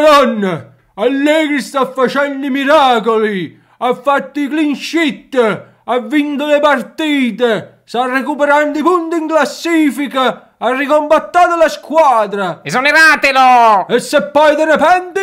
Madonna, Allegri sta facendo i miracoli, ha fatto i clean sheet, ha vinto le partite, sta recuperando i punti in classifica, ha ricombattato la squadra. Esoneratelo! E se poi te ne pente?